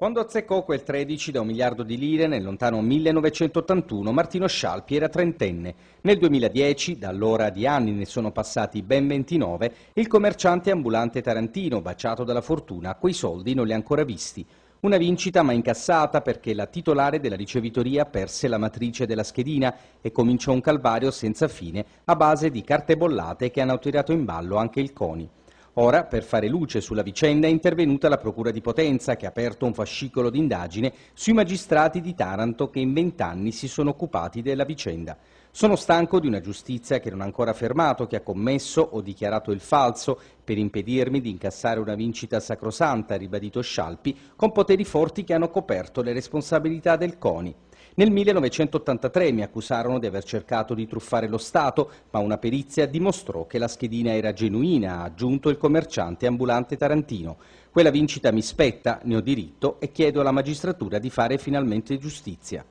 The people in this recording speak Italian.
Quando azzeccò quel 13 da un miliardo di lire nel lontano 1981, Martino Scialpi era trentenne. Nel 2010, da allora di anni ne sono passati ben 29, il commerciante ambulante tarantino, baciato dalla fortuna, quei soldi non li ha ancora visti. Una vincita ma incassata perché la titolare della ricevitoria perse la matrice della schedina e cominciò un calvario senza fine a base di carte bollate che hanno tirato in ballo anche il CONI. Ora, per fare luce sulla vicenda, è intervenuta la Procura di Potenza, che ha aperto un fascicolo d'indagine sui magistrati di Taranto che in vent'anni si sono occupati della vicenda. Sono stanco di una giustizia che non ha ancora affermato chi ha commesso o dichiarato il falso per impedirmi di incassare una vincita sacrosanta, ha ribadito Scialpi, con poteri forti che hanno coperto le responsabilità del CONI. Nel 1983 mi accusarono di aver cercato di truffare lo Stato, ma una perizia dimostrò che la schedina era genuina, ha aggiunto il commerciante ambulante tarantino. Quella vincita mi spetta, ne ho diritto e chiedo alla magistratura di fare finalmente giustizia.